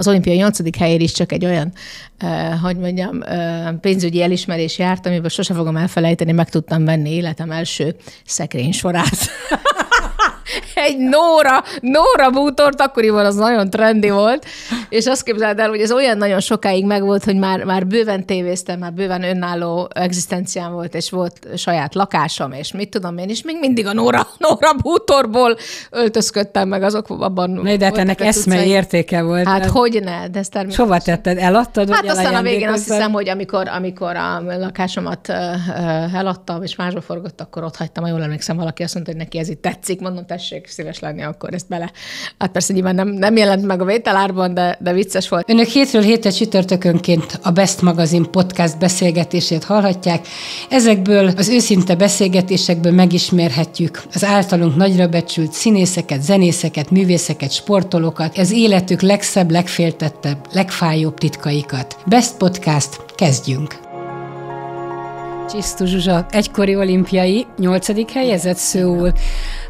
az olimpiai nyolcadik helyér is csak egy olyan, eh, hogy mondjam, eh, pénzügyi elismerés járt, amiből sose fogom elfelejteni, meg tudtam venni életem első szekrény sorát. egy Nóra, Nóra bútort, akkoriban az nagyon trendi volt, és azt képzeld el, hogy ez olyan nagyon sokáig megvolt, hogy már, már bőven tévéztem, már bőven önálló egzisztencián volt, és volt saját lakásom, és mit tudom én, és még mindig a Nóra, Nóra bútorból öltözködtem meg azok abban. Ne, de hát ennek eszmei értéke volt. Hát mert... hogy ne, de ez természetesen. Hova tetted? Eladtad? Hát aztán a végén azt hiszem, hogy amikor, amikor a lakásomat eladtam, és másba forgott, akkor ott hagytam, ha jól emlékszem, valaki azt mondta, hogy neki ez itt tetszik, mondom, tessék, tessék szíves lenni, akkor ezt bele. Hát persze nyilván nem, nem jelent meg a vételárban, de, de vicces volt. Önök hétről hétre csütörtökönként a Best Magazin podcast beszélgetését hallhatják. Ezekből az őszinte beszélgetésekből megismerhetjük az általunk nagyra becsült színészeket, zenészeket, művészeket, sportolókat, az életük legszebb, legféltettebb, legfájóbb titkaikat. Best Podcast, kezdjünk! Csisztu Zsuzsa, egykori olimpiai, nyolcadik helyezett Szőul.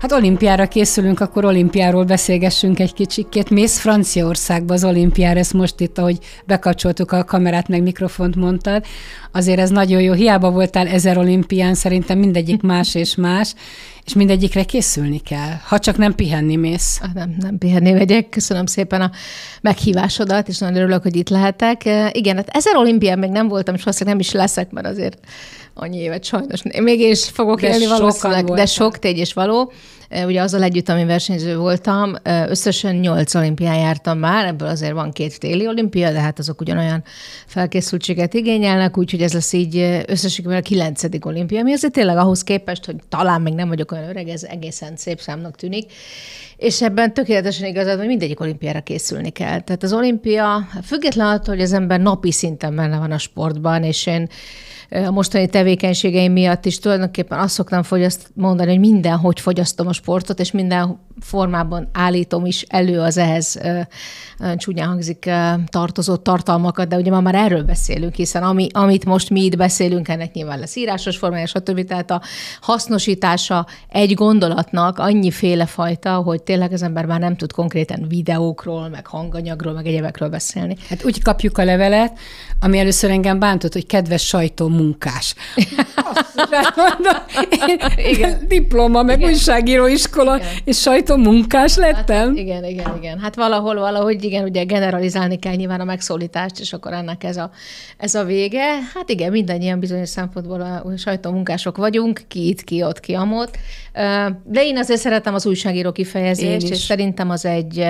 Hát olimpiára készülünk, akkor olimpiáról beszélgessünk egy kicsikét. Mész Franciaországba az olimpiára, ezt most itt, ahogy bekapcsoltuk a kamerát, meg mikrofont mondtad, azért ez nagyon jó. Hiába voltál ezer olimpián, szerintem mindegyik más és más, és mindegyikre készülni kell, ha csak nem pihenni mész. Ah, nem, nem pihenni megyek. Köszönöm szépen a meghívásodat, és nagyon örülök, hogy itt lehetek. Eh, igen, hát ezer olimpián még nem voltam, és valószínűleg nem is leszek, mert azért annyi évet sajnos. Még én is fogok de élni valószínűleg, de sok tény és való ugye azzal együtt, ami versenyző voltam, összesen nyolc olimpián jártam már, ebből azért van két téli olimpia, de hát azok ugyanolyan felkészültséget igényelnek, úgyhogy ez lesz így összességében a kilencedik olimpia, ami azért tényleg ahhoz képest, hogy talán még nem vagyok olyan öreg, ez egészen szép számnak tűnik, és ebben tökéletesen igazad, hogy mindegyik olimpiára készülni kell. Tehát az olimpia, hát független attól, hogy az ember napi szinten benne van a sportban, és én a mostani tevékenységeim miatt is tulajdonképpen azt szoktam fogyaszt mondani, hogy mindenhogy fogyasztom a sportot, és minden formában állítom is elő az ehhez csúnyán hangzik tartozó tartalmakat, de ugye ma már erről beszélünk, hiszen ami, amit most mi itt beszélünk, ennek nyilván lesz írásos formája, stb. Tehát a hasznosítása egy gondolatnak annyiféle fajta, hogy tényleg az ember már nem tud konkrétan videókról, meg hanganyagról, meg egyebekről beszélni. Hát úgy kapjuk a levelet, ami először engem bántott, hogy kedves sajtó munkás. igen. diploma, meg igen. újságíróiskola, igen. és sajtó munkás hát, lettem. Hát, igen, igen, igen. Hát valahol, valahogy igen, ugye generalizálni kell nyilván a megszólítást, és akkor ennek ez a, ez a vége. Hát igen, mindannyian bizonyos szempontból a munkások vagyunk, ki itt, ki ott, ki amott. De én azért szeretem az újságíró kifejezést, és szerintem az egy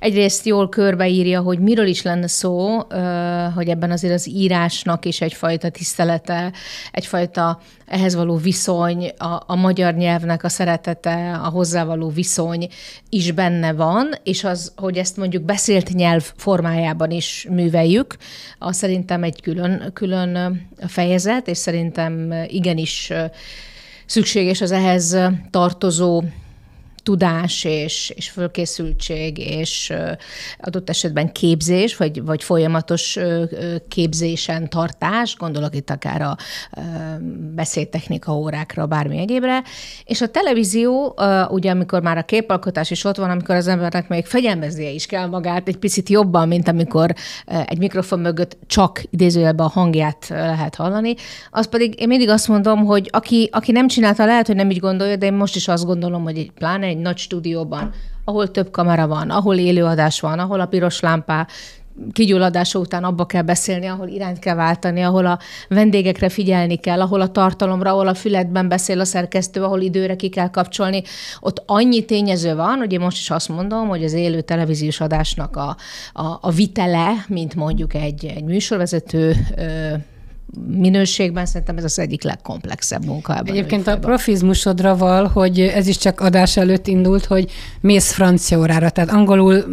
egyrészt jól körbeírja, hogy miről is lenne szó, hogy ebben az azért az írásnak is egyfajta tisztelete, egyfajta ehhez való viszony, a, a magyar nyelvnek a szeretete, a hozzávaló viszony is benne van, és az, hogy ezt mondjuk beszélt nyelv formájában is műveljük, az szerintem egy külön, külön fejezet, és szerintem igenis szükséges az ehhez tartozó tudás és, és fölkészültség és adott esetben képzés, vagy, vagy folyamatos képzésen tartás, gondolok itt akár a beszédtechnika órákra, bármi egyébre. És a televízió, ugye amikor már a képalkotás is ott van, amikor az embernek még fegyelmeznie is kell magát egy picit jobban, mint amikor egy mikrofon mögött csak idézőjelben a hangját lehet hallani, az pedig én mindig azt mondom, hogy aki, aki nem csinálta, lehet, hogy nem így gondolja, de én most is azt gondolom, hogy egy, pláne egy egy nagy stúdióban, ahol több kamera van, ahol élőadás van, ahol a piros lámpá, kigyulladása után abba kell beszélni, ahol irányt kell váltani, ahol a vendégekre figyelni kell, ahol a tartalomra, ahol a fületben beszél a szerkesztő, ahol időre ki kell kapcsolni. Ott annyi tényező van, hogy én most is azt mondom, hogy az élő televíziós adásnak a, a, a vitele, mint mondjuk egy, egy műsorvezető ö, minőségben szerintem ez az egyik legkomplexebb munka. Ebben Egyébként a, a profizmusodra val, hogy ez is csak adás előtt indult, hogy mész francia órára, tehát angolul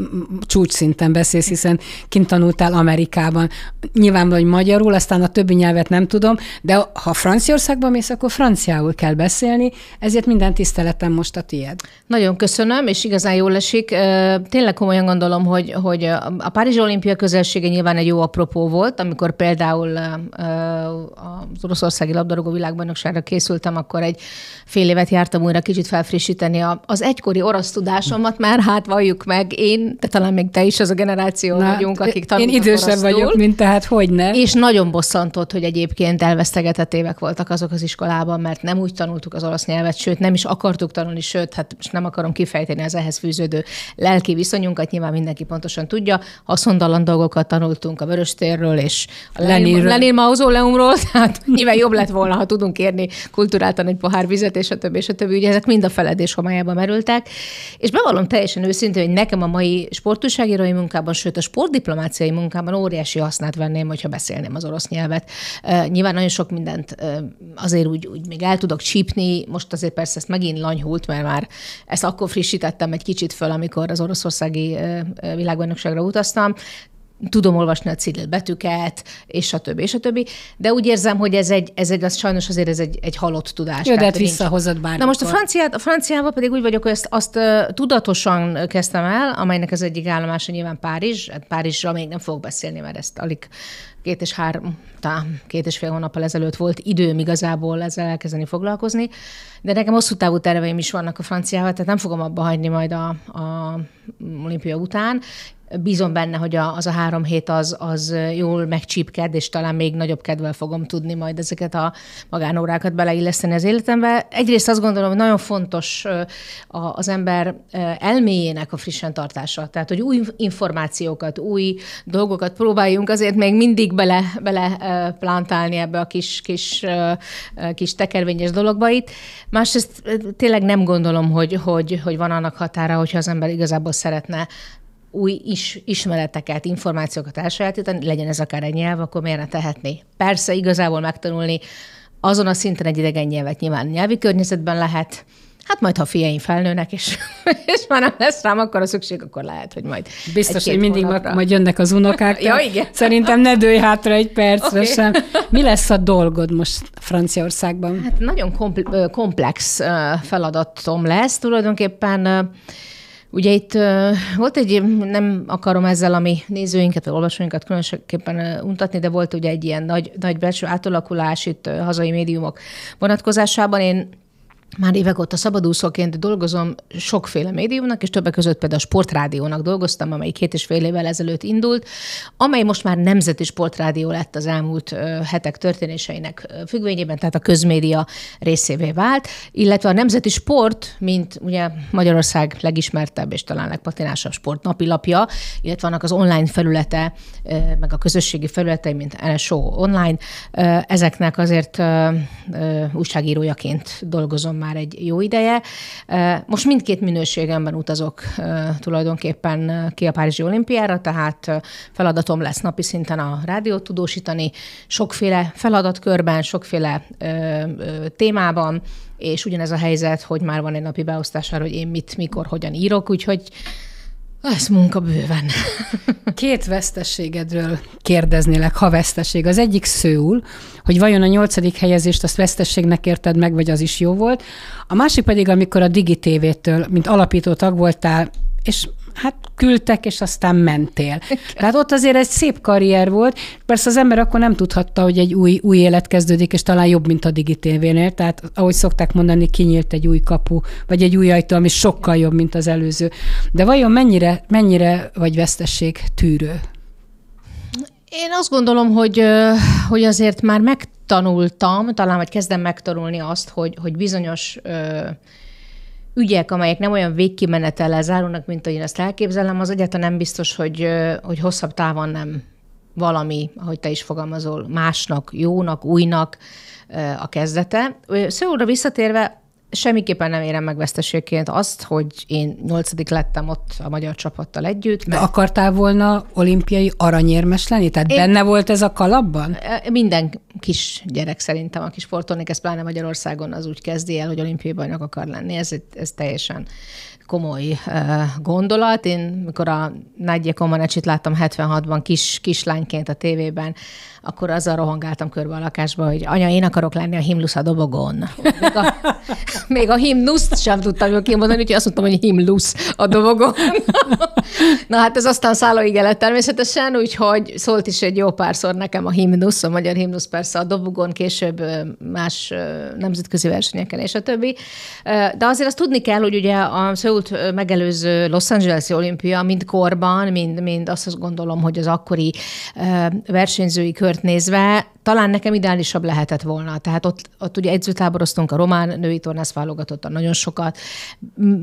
csúcsszinten beszélsz, hiszen kint tanultál Amerikában. Nyilvánvalóan, hogy magyarul, aztán a többi nyelvet nem tudom, de ha Franciaországban mész, akkor franciául kell beszélni, ezért minden tiszteletem most a tiéd. Nagyon köszönöm, és igazán jól esik. Tényleg komolyan gondolom, hogy, hogy a Párizsi olimpia közelsége nyilván egy jó apropó volt, amikor például az Oroszországi labdarúgó világbajnokságra készültem, akkor egy fél évet jártam újra kicsit felfrissíteni az egykori orosz tudásomat, már hát valljuk meg, én, de talán még te is az a generáció Na, vagyunk, hát akik tanultak Én idősebb orosztul, vagyok, mint tehát hogy ne. És nagyon bosszantott, hogy egyébként elvesztegetett évek voltak azok az iskolában, mert nem úgy tanultuk az orosz nyelvet, sőt nem is akartuk tanulni, sőt, hát most nem akarom kifejteni az ehhez fűződő lelki viszonyunkat, nyilván mindenki pontosan tudja, haszondalan dolgokat tanultunk a Vöröstérről és a Lenin Mauzóleumról, Napóleumról, tehát nyilván jobb lett volna, ha tudunk érni kulturáltan egy pohár vizet, és a többi, és a többi. Ugye ezek mind a feledés homályába merültek. És bevallom teljesen őszintén, hogy nekem a mai sportúságírói munkában, sőt a sportdiplomáciai munkában óriási hasznát venném, hogyha beszélném az orosz nyelvet. nyilván nagyon sok mindent azért úgy, úgy még el tudok csípni, most azért persze ezt megint lanyhult, mert már ezt akkor frissítettem egy kicsit föl, amikor az oroszországi világbajnokságra utaztam, tudom olvasni a civil betűket, és a többi, és a többi. De úgy érzem, hogy ez egy, ez egy az sajnos azért ez egy, egy halott tudás. Jó, de hát visszahozott bármikor. Na most a, franciát, a franciával pedig úgy vagyok, hogy ezt azt tudatosan kezdtem el, amelynek az egyik állomása nyilván Párizs. Hát Párizsra még nem fogok beszélni, mert ezt alig két és három, tá, két és fél hónappal ezelőtt volt időm igazából ezzel elkezdeni foglalkozni, de nekem hosszú távú terveim is vannak a franciával, tehát nem fogom abba hagyni majd a, a olimpia után bízom benne, hogy a, az a három hét az, az jól megcsípked, és talán még nagyobb kedvel fogom tudni majd ezeket a magánórákat beleilleszteni az életembe. Egyrészt azt gondolom, hogy nagyon fontos az ember elméjének a frissen tartása, tehát hogy új információkat, új dolgokat próbáljunk azért még mindig bele, bele plantálni ebbe a kis, kis, kis tekervényes dologba itt. Másrészt tényleg nem gondolom, hogy, hogy, hogy van annak határa, hogyha az ember igazából szeretne új is, ismereteket, információkat elsajátítani, legyen ez akár egy nyelv, akkor miért ne tehetné? Persze igazából megtanulni azon a szinten egy idegen nyelvet nyilván nyelvi környezetben lehet, Hát majd, ha fiaim felnőnek, és, és már nem lesz rám, akkor a szükség, akkor lehet, hogy majd Biztos, hogy mindig ma, majd jönnek az unokák. ja, igen. Szerintem ne dőj hátra egy percre okay. sem. Mi lesz a dolgod most Franciaországban? Hát nagyon kompl- komplex feladatom lesz tulajdonképpen Ugye itt volt egy, nem akarom ezzel a mi nézőinket, vagy olvasóinkat különösképpen untatni, de volt ugye egy ilyen nagy, nagy belső átalakulás itt hazai médiumok vonatkozásában. Én már évek óta szabadúszóként dolgozom sokféle médiumnak, és többek között például a Sportrádiónak dolgoztam, amely két és fél évvel ezelőtt indult, amely most már nemzeti sportrádió lett az elmúlt hetek történéseinek függvényében, tehát a közmédia részévé vált, illetve a nemzeti sport, mint ugye Magyarország legismertebb és talán legpatinásabb sportnapilapja, illetve annak az online felülete, meg a közösségi felületei, mint NSO online, ezeknek azért újságírójaként dolgozom már egy jó ideje. Most mindkét minőségemben utazok tulajdonképpen ki a Párizsi olimpiára, tehát feladatom lesz napi szinten a rádiót tudósítani, sokféle feladatkörben, sokféle témában, és ugyanez a helyzet, hogy már van egy napi beosztás arra, hogy én mit, mikor, hogyan írok, úgyhogy ez munka bőven. Két veszteségedről kérdeznélek, ha veszteség. Az egyik szőül, hogy vajon a nyolcadik helyezést azt veszteségnek érted meg, vagy az is jó volt. A másik pedig, amikor a Digi TV-től, mint alapító tag voltál, és hát küldtek, és aztán mentél. Tehát ott azért egy szép karrier volt. Persze az ember akkor nem tudhatta, hogy egy új, új élet kezdődik, és talán jobb, mint a digitévénél. Tehát ahogy szokták mondani, kinyílt egy új kapu, vagy egy új ajtó, ami sokkal jobb, mint az előző. De vajon mennyire, mennyire vagy vesztesség tűrő? Én azt gondolom, hogy, hogy azért már megtanultam, talán vagy kezdem megtanulni azt, hogy, hogy bizonyos ügyek, amelyek nem olyan végkimenetel lezárulnak, mint ahogy én ezt elképzelem, az egyáltalán nem biztos, hogy, hogy hosszabb távon nem valami, ahogy te is fogalmazol, másnak, jónak, újnak a kezdete. Szóval visszatérve, semmiképpen nem érem meg veszteségként azt, hogy én nyolcadik lettem ott a magyar csapattal együtt. Mert... De akartál volna olimpiai aranyérmes lenni? Tehát én... benne volt ez a kalapban? E, minden kis gyerek szerintem, aki sportolni kezd, pláne Magyarországon, az úgy kezdi el, hogy olimpiai bajnok akar lenni. Ez, ez teljesen komoly e, gondolat. Én, mikor a Nagyja Komanecsit láttam 76-ban kis, kislányként a tévében, akkor azzal rohangáltam körbe a lakásba, hogy anya, én akarok lenni a himlusz a dobogon. még a himnuszt sem tudtam jól kimondani, úgyhogy azt mondtam, hogy himlusz a dobogon. Na hát ez aztán szállóig lett természetesen, úgyhogy szólt is egy jó párszor nekem a himnusz, a magyar himnusz persze a dobogon, később más nemzetközi versenyeken és a többi. De azért azt tudni kell, hogy ugye a Szöult megelőző Los Angeles olimpia mind korban, mind, mind azt gondolom, hogy az akkori versenyzői kört nézve talán nekem ideálisabb lehetett volna. Tehát ott, ott ugye edzőtáboroztunk a román női tornász olasz válogatottan nagyon sokat,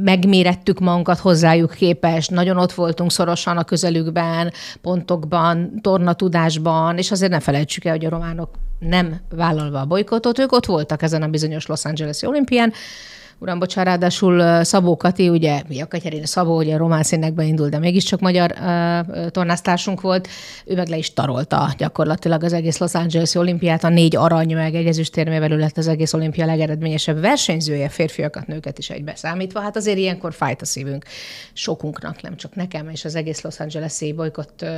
megmérettük magunkat hozzájuk képest, nagyon ott voltunk szorosan a közelükben, pontokban, tornatudásban, és azért ne felejtsük el, hogy a románok nem vállalva a bolykotot, ők ott voltak ezen a bizonyos Los Angeles-i olimpián, Uram, bocsánat, ráadásul Szabó Kati, ugye, mi a Katyarén Szabó, ugye román színekben indult, de mégiscsak magyar uh, tornásztársunk volt, ő meg le is tarolta gyakorlatilag az egész Los Angeles olimpiát, a négy arany meg egy ezüstérmével lett az egész olimpia legeredményesebb versenyzője, férfiakat, nőket is egybe számítva. Hát azért ilyenkor fájt a szívünk sokunknak, nem csak nekem, és az egész Los Angeles-i bolykott uh,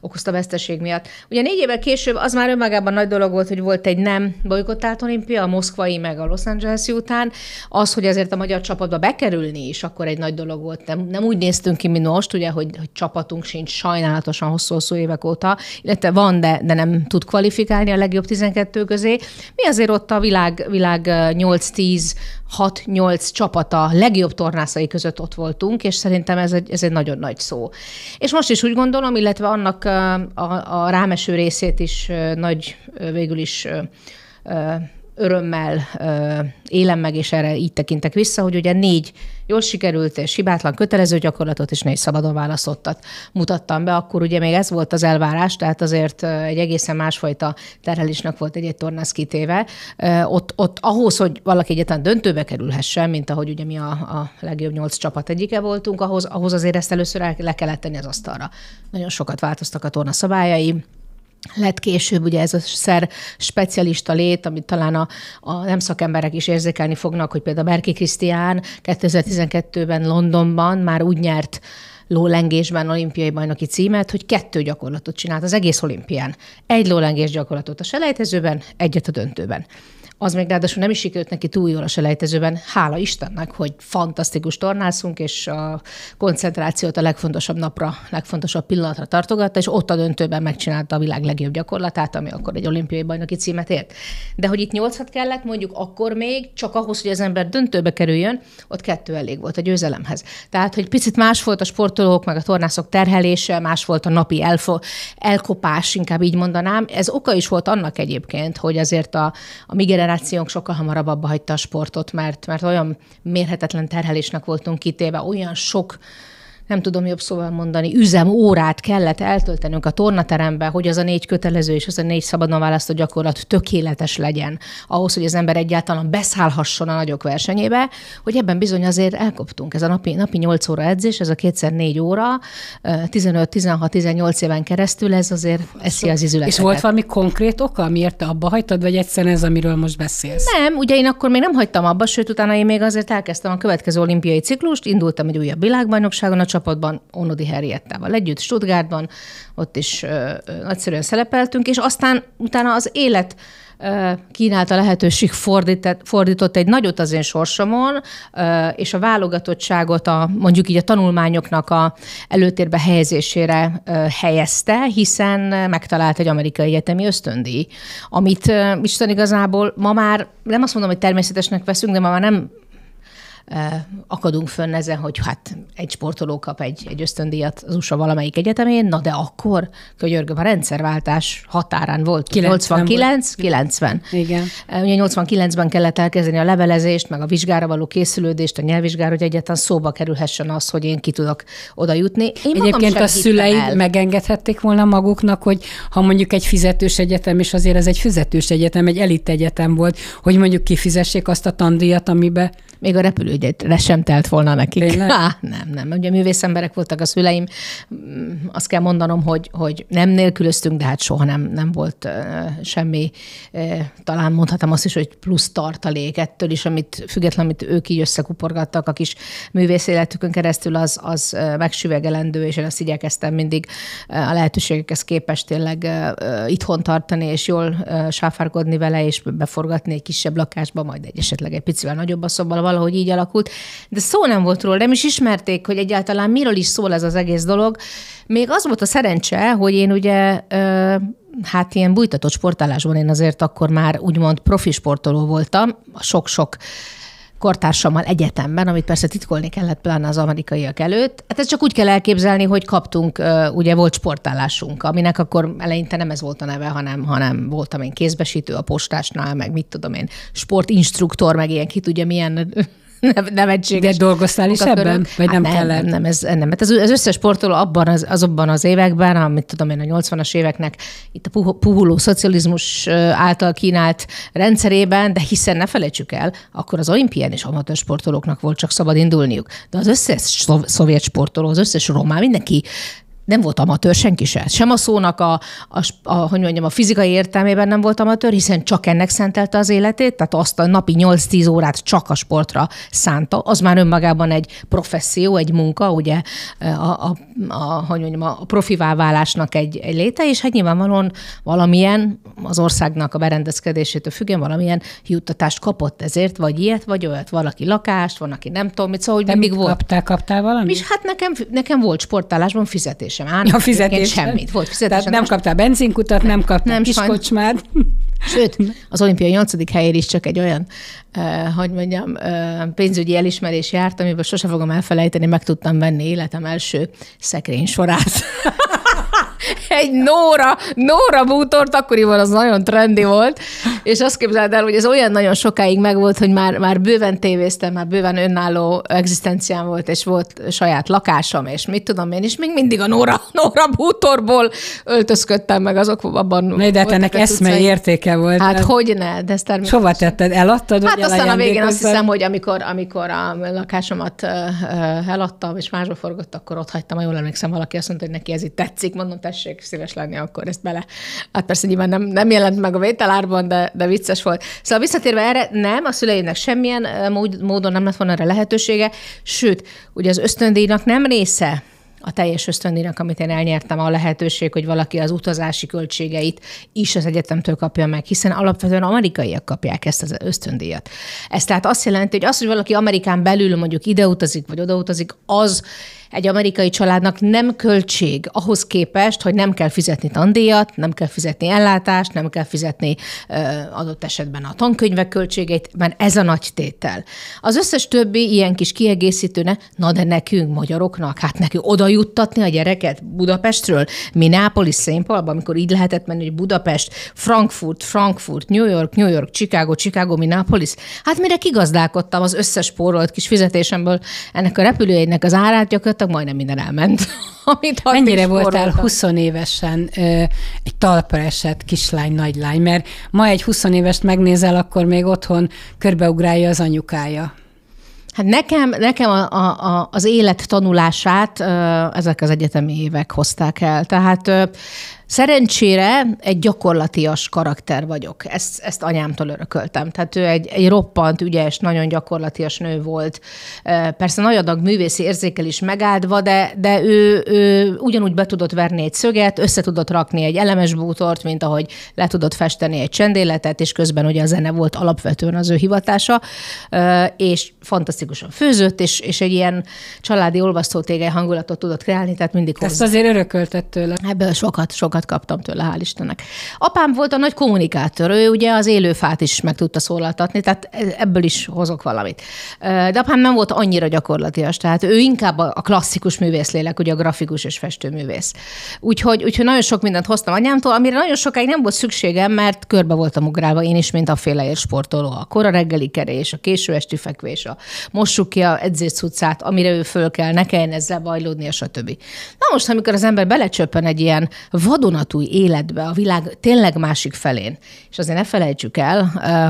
okozta veszteség miatt. Ugye négy évvel később az már önmagában nagy dolog volt, hogy volt egy nem bolykottált olimpia, a moszkvai meg a Los Angeles után, az, hogy azért a magyar csapatba bekerülni is akkor egy nagy dolog volt. Nem, nem úgy néztünk ki, mint most, ugye, hogy, hogy csapatunk sincs sajnálatosan hosszú-hosszú évek óta, illetve van, de, de nem tud kvalifikálni a legjobb 12 közé. Mi azért ott a világ, világ 8-10 6-8 csapata legjobb tornászai között ott voltunk, és szerintem ez egy, ez egy nagyon nagy szó. És most is úgy gondolom, illetve annak a, a rámeső részét is nagy végül is örömmel ö, élem meg, és erre így tekintek vissza, hogy ugye négy jól sikerült és hibátlan kötelező gyakorlatot és négy szabadon választottat mutattam be, akkor ugye még ez volt az elvárás, tehát azért egy egészen másfajta terhelésnek volt egy-egy tornász kitéve. Ö, ott, ott ahhoz, hogy valaki egyetlen döntőbe kerülhessen, mint ahogy ugye mi a, a legjobb nyolc csapat egyike voltunk, ahhoz, ahhoz azért ezt először le kellett tenni az asztalra. Nagyon sokat változtak a torna szabályai, lett később ugye ez a szer specialista lét, amit talán a, a nem szakemberek is érzékelni fognak, hogy például Berki Krisztián 2012-ben Londonban már úgy nyert lólengésben olimpiai bajnoki címet, hogy kettő gyakorlatot csinált az egész olimpián. Egy lólengés gyakorlatot a selejtezőben, egyet a döntőben. Az még ráadásul nem is sikerült neki túl jól a selejtezőben. Hála Istennek, hogy fantasztikus tornászunk, és a koncentrációt a legfontosabb napra, legfontosabb pillanatra tartogatta, és ott a döntőben megcsinálta a világ legjobb gyakorlatát, ami akkor egy olimpiai bajnoki címet ért. De hogy itt nyolcat kellett, mondjuk akkor még, csak ahhoz, hogy az ember döntőbe kerüljön, ott kettő elég volt a győzelemhez. Tehát, hogy picit más volt a sport sportolók, meg a tornászok terhelése, más volt a napi elfo- elkopás, inkább így mondanám. Ez oka is volt annak egyébként, hogy azért a, a mi generációnk sokkal hamarabb abba hagyta a sportot, mert, mert olyan mérhetetlen terhelésnek voltunk kitéve, olyan sok nem tudom jobb szóval mondani, üzemórát kellett eltöltenünk a tornateremben, hogy az a négy kötelező és az a négy szabadon választó gyakorlat tökéletes legyen, ahhoz, hogy az ember egyáltalán beszállhasson a nagyok versenyébe, hogy ebben bizony azért elkoptunk. Ez a napi, napi 8 óra edzés, ez a kétszer 4 óra, 15-16-18 éven keresztül, ez azért eszi az izületet. És volt valami konkrét oka, miért te abba hagytad, vagy egyszerűen ez, amiről most beszélsz? Nem, ugye én akkor még nem hagytam abba, sőt, utána én még azért elkezdtem a következő olimpiai ciklust, indultam egy újabb világbajnokságon, a csapatban Onodi Herriettával együtt, Stuttgartban, ott is nagyszerűen szerepeltünk, és aztán utána az élet kínálta lehetőség fordított, fordított egy nagyot az én sorsomon, és a válogatottságot a, mondjuk így a tanulmányoknak a előtérbe helyezésére helyezte, hiszen megtalált egy amerikai egyetemi ösztöndíj, amit Isten igazából ma már nem azt mondom, hogy természetesnek veszünk, de ma már nem akadunk fönn ezen, hogy hát egy sportoló kap egy, egy ösztöndíjat az USA valamelyik egyetemén, na de akkor, könyörgöm, a rendszerváltás határán volt 89, 90. Igen. Ugye 89-ben kellett elkezdeni a levelezést, meg a vizsgára való készülődést, a nyelvvizsgára, hogy egyáltalán szóba kerülhessen az, hogy én ki tudok oda jutni. Én Egyébként a szüleid el. megengedhették volna maguknak, hogy ha mondjuk egy fizetős egyetem, és azért ez egy fizetős egyetem, egy elit egyetem volt, hogy mondjuk kifizessék azt a tandíjat, amibe még a repülőgyetre sem telt volna nekik. Tényleg? Há, nem, nem. Ugye művészemberek voltak a szüleim, mm, azt kell mondanom, hogy, hogy nem nélkülöztünk, de hát soha nem, nem volt uh, semmi, uh, talán mondhatom azt is, hogy plusz tartalék ettől is, amit függetlenül, amit ők így összekuporgattak a kis művész életükön keresztül, az, az megsüvegelendő, és én azt igyekeztem mindig a lehetőségekhez képest tényleg itthon tartani, és jól sáfárkodni vele, és beforgatni egy kisebb lakásba, majd egy esetleg egy picivel nagyobb a szobba, valahogy így alakult, de szó nem volt róla, nem is ismerték, hogy egyáltalán miről is szól ez az egész dolog. Még az volt a szerencse, hogy én ugye ö, hát ilyen bújtatott sportálásban én azért akkor már úgymond profi sportoló voltam, sok-sok kortársammal egyetemben, amit persze titkolni kellett pláne az amerikaiak előtt. Hát ezt csak úgy kell elképzelni, hogy kaptunk, ugye volt sportállásunk, aminek akkor eleinte nem ez volt a neve, hanem, hanem voltam én kézbesítő a postásnál, meg mit tudom én, sportinstruktor, meg ilyen ki tudja milyen nevetséges. De dolgoztál is ebben? Vagy hát nem hát nem, kellett? Nem, nem, ez, nem. Hát az összes sportoló abban az, azokban az években, amit tudom én a 80-as éveknek itt a puhuló szocializmus által kínált rendszerében, de hiszen ne felejtsük el, akkor az olimpián és amatőr sportolóknak volt csak szabad indulniuk. De az összes szovjet sportoló, az összes román, mindenki nem volt amatőr senki se. Sem a szónak a, a, a, hogy mondjam, a fizikai értelmében nem volt amatőr, hiszen csak ennek szentelte az életét, tehát azt a napi 8-10 órát csak a sportra szánta. Az már önmagában egy professzió, egy munka, ugye a, a, a, hogy mondjam, a profivá válásnak egy, egy léte, és hát nyilvánvalóan valamilyen az országnak a berendezkedésétől függően valamilyen juttatást kapott ezért, vagy ilyet, vagy olyat. Valaki lakást, van, aki nem tudom mit, szóval hogy mindig volt. Kaptál, kaptál valamit? És hát nekem, nekem volt sportálásban fizetés sem állt. A fizetés. Semmit. Volt fizetés. Tehát nem kaptál benzinkutat, nem, nem kaptál nem kocsmát. Sőt, az olimpia 8. helyér is csak egy olyan, eh, hogy mondjam, eh, pénzügyi elismerés járt, amiből sose fogom elfelejteni, meg tudtam venni életem első szekrény sorát egy Nóra, Nóra bútort, akkoriban az nagyon trendi volt, és azt képzeld el, hogy ez olyan nagyon sokáig megvolt, hogy már, már bőven tévéztem, már bőven önálló egzisztenciám volt, és volt saját lakásom, és mit tudom én, és még mindig a Nóra, Nóra bútorból öltözködtem meg azok abban. Ne, de hát ennek eszmei értéke volt. Hát, hát hogy ne, de ez természetesen. Sova tetted, eladtad? Hát aztán a végén azt hiszem, hogy amikor, amikor a lakásomat eladtam, és másba forgott, akkor ott hagytam, ha jól emlékszem, valaki azt mondta, hogy neki ez itt tetszik, mondom, tess tessék szíves lenni, akkor ezt bele. Hát persze nyilván nem, nem jelent meg a vételárban, de, de vicces volt. Szóval visszatérve erre, nem, a szüleinek semmilyen módon nem lett volna erre lehetősége, sőt, ugye az ösztöndíjnak nem része a teljes ösztöndíjnak, amit én elnyertem, a lehetőség, hogy valaki az utazási költségeit is az egyetemtől kapja meg, hiszen alapvetően amerikaiak kapják ezt az ösztöndíjat. Ez tehát azt jelenti, hogy az, hogy valaki Amerikán belül mondjuk ide utazik, vagy oda utazik, az egy amerikai családnak nem költség ahhoz képest, hogy nem kell fizetni tandíjat, nem kell fizetni ellátást, nem kell fizetni adott esetben a tankönyvek költségeit, mert ez a nagy tétel. Az összes többi ilyen kis kiegészítőne, na de nekünk, magyaroknak, hát nekünk oda juttatni a gyereket Budapestről, Minneapolis, St. Paulba, amikor így lehetett menni, hogy Budapest, Frankfurt, Frankfurt, New York, New York, Chicago, Chicago, Minneapolis. Hát mire kigazdálkodtam az összes spórolt kis fizetésemből ennek a repülőjegynek az árát, gyakorlatilag gyakorlatilag majdnem minden elment. Amit Mennyire voltál 20 évesen ö, egy talpra esett kislány, nagylány? Mert ma egy 20 évest megnézel, akkor még otthon körbeugrálja az anyukája. Hát nekem, nekem a, a, a, az élet tanulását ö, ezek az egyetemi évek hozták el. Tehát ö, Szerencsére egy gyakorlatias karakter vagyok. Ezt, ezt anyámtól örököltem. Tehát ő egy, egy roppant, ügyes, nagyon gyakorlatias nő volt. Persze nagy adag művészi érzékel is megáldva, de, de ő, ő ugyanúgy be tudott verni egy szöget, össze tudott rakni egy elemes bútort, mint ahogy le tudott festeni egy csendéletet, és közben ugye a zene volt alapvetően az ő hivatása, és fantasztikusan főzött, és, és egy ilyen családi olvasztótégely hangulatot tudott kreálni, tehát mindig hozzá. Ezt azért örököltett tőle. Ebből sokat, sokat sokat kaptam tőle, hál' Istennek. Apám volt a nagy kommunikátor, ő ugye az élőfát is meg tudta szólaltatni, tehát ebből is hozok valamit. De apám nem volt annyira gyakorlatias, tehát ő inkább a klasszikus művészlélek, ugye a grafikus és festőművész. Úgyhogy, úgyhogy nagyon sok mindent hoztam anyámtól, amire nagyon sokáig nem volt szükségem, mert körbe voltam ugrálva én is, mint a féleér sportoló. A kora reggeli kerés, a késő esti fekvés, a mossuk ki a edzéscucát, amire ő föl kell, ne kelljen ezzel bajlódni, stb. Na most, amikor az ember belecsöppen egy ilyen vadul vadonatúj életbe, a világ tényleg másik felén. És azért ne felejtsük el,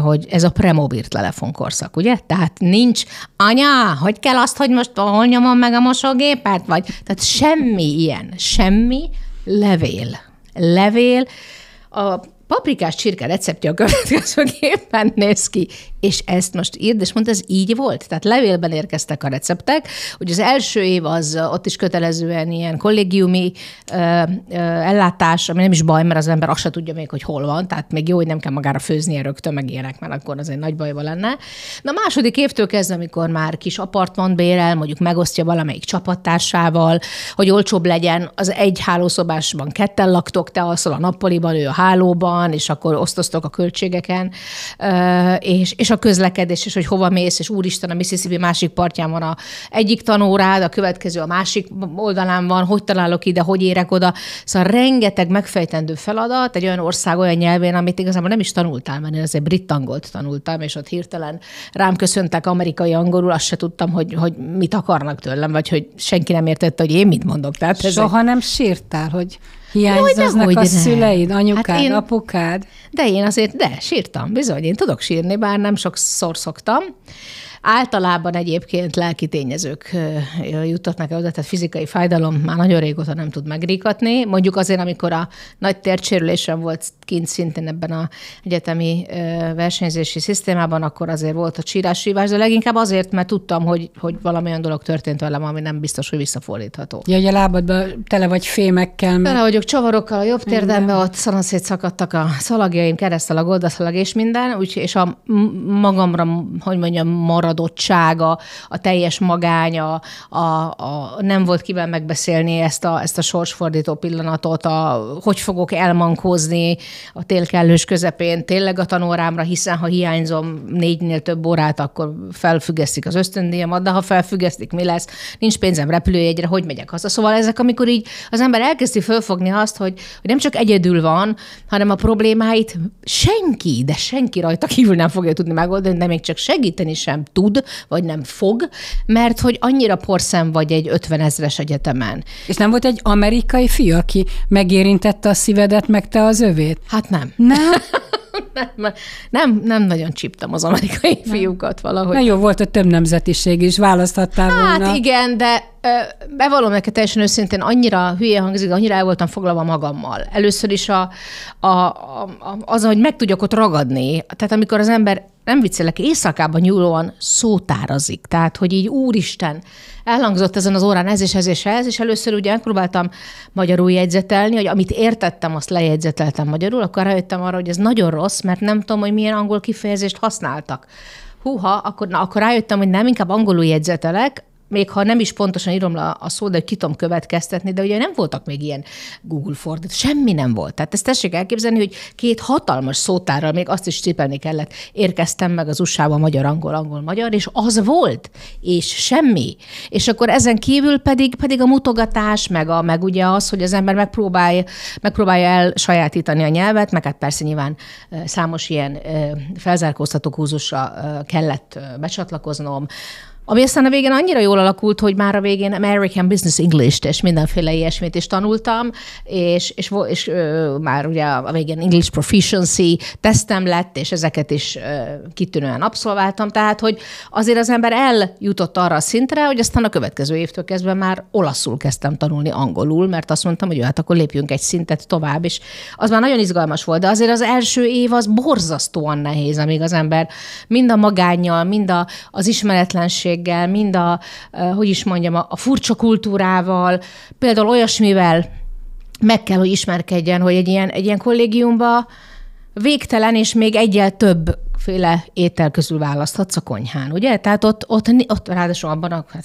hogy ez a premobil telefonkorszak, ugye? Tehát nincs, anya, hogy kell azt, hogy most hol nyomom meg a mosógépet? Vagy, tehát semmi ilyen, semmi levél. Levél, a paprikás csirke receptje a következőképpen néz ki és ezt most írd, és mondta, ez így volt. Tehát levélben érkeztek a receptek, hogy az első év az ott is kötelezően ilyen kollégiumi ö, ö, ellátás, ami nem is baj, mert az ember azt se tudja még, hogy hol van, tehát még jó, hogy nem kell magára főzni, rögtön, meg ilyenek, mert akkor az egy nagy bajba lenne. Na a második évtől kezdve, amikor már kis apartman bérel, mondjuk megosztja valamelyik csapattársával, hogy olcsóbb legyen, az egy hálószobásban ketten laktok, te alszol a nappaliban, ő a hálóban, és akkor osztoztok a költségeken, és, és és a közlekedés és hogy hova mész, és úristen, a Mississippi másik partján van a egyik tanórád, a következő a másik oldalán van, hogy találok ide, hogy érek oda. Szóval rengeteg megfejtendő feladat egy olyan ország olyan nyelvén, amit igazából nem is tanultál, mert én azért brit angolt tanultam, és ott hirtelen rám köszöntek amerikai angolul, azt se tudtam, hogy, hogy mit akarnak tőlem, vagy hogy senki nem értette, hogy én mit mondok. Tehát Soha ez egy... nem sírtál, hogy Hiányoznak no, a ne. szüleid, hát anyukád, hát én, apukád? De én azért, de sírtam, bizony, én tudok sírni, bár nem sokszor szoktam, Általában egyébként lelki tényezők juttatnak el oda, tehát fizikai fájdalom már nagyon régóta nem tud megrikatni. Mondjuk azért, amikor a nagy tércsérülésem volt kint szintén ebben a egyetemi versenyzési szisztémában, akkor azért volt a csírás de leginkább azért, mert tudtam, hogy, hogy valami olyan dolog történt velem, ami nem biztos, hogy visszafordítható. Ja, hogy a lábadban tele vagy fémekkel. Mert... Tele vagyok csavarokkal a jobb térdembe, ott szanaszét szakadtak a szalagjaim, a goldaszalag és minden, úgy, és a magamra, hogy mondjam, mar elmaradottsága, a teljes magánya, a, a nem volt kivel megbeszélni ezt a, ezt a sorsfordító pillanatot, a hogy fogok elmankózni a tél kellős közepén, tényleg a tanórámra, hiszen ha hiányzom négynél több órát, akkor felfüggesztik az ösztöndíjamat, de ha felfüggesztik, mi lesz? Nincs pénzem repülőjegyre, hogy megyek haza? Szóval ezek, amikor így az ember elkezdi fölfogni azt, hogy, hogy nem csak egyedül van, hanem a problémáit senki, de senki rajta kívül nem fogja tudni megoldani, de még csak segíteni sem tud, vagy nem fog, mert hogy annyira porszem vagy egy 50 ezres egyetemen. És nem volt egy amerikai fiú, aki megérintette a szívedet, meg te az övét? Hát nem. Nem? nem, nem, nem nagyon csíptem az amerikai nem. fiúkat valahogy. Na jó, volt a több nemzetiség is, választhattál hát volna. Hát igen, de bevallom neked teljesen őszintén, annyira hülye hangzik, annyira el voltam foglalva magammal. Először is a, a, a, az, hogy meg tudjak ott ragadni. Tehát amikor az ember nem viccelek, éjszakában nyúlóan szótárazik. Tehát, hogy így úristen, elhangzott ezen az órán ez és ez és ez, és először ugye megpróbáltam magyarul jegyzetelni, hogy amit értettem, azt lejegyzeteltem magyarul, akkor rájöttem arra, hogy ez nagyon rossz, mert nem tudom, hogy milyen angol kifejezést használtak. Húha, akkor, na, akkor rájöttem, hogy nem, inkább angolul jegyzetelek, még ha nem is pontosan írom le a szót, de hogy ki tudom következtetni, de ugye nem voltak még ilyen Google fordít, semmi nem volt. Tehát ezt tessék elképzelni, hogy két hatalmas szótárral még azt is cipelni kellett. Érkeztem meg az usa magyar-angol, angol-magyar, és az volt, és semmi. És akkor ezen kívül pedig, pedig a mutogatás, meg, a, meg ugye az, hogy az ember megpróbálja, megpróbálja elsajátítani a nyelvet, meg hát persze nyilván számos ilyen felzárkóztató kúzusra kellett becsatlakoznom, ami aztán a végén annyira jól alakult, hogy már a végén American Business English-t és mindenféle ilyesmit is tanultam, és, és, és ö, már ugye a végén English Proficiency tesztem lett, és ezeket is ö, kitűnően abszolváltam, tehát hogy azért az ember eljutott arra a szintre, hogy aztán a következő évtől kezdve már olaszul kezdtem tanulni angolul, mert azt mondtam, hogy jó, hát akkor lépjünk egy szintet tovább, és az már nagyon izgalmas volt, de azért az első év az borzasztóan nehéz, amíg az ember mind a magányjal, mind a, az ismeretlenség, közönséggel, mind a, hogy is mondjam, a furcsa kultúrával, például olyasmivel meg kell, hogy ismerkedjen, hogy egy ilyen, egy ilyen kollégiumban végtelen és még egyel több féle étel közül választhatsz a konyhán, ugye? Tehát ott, ott, ott ráadásul abban a, hát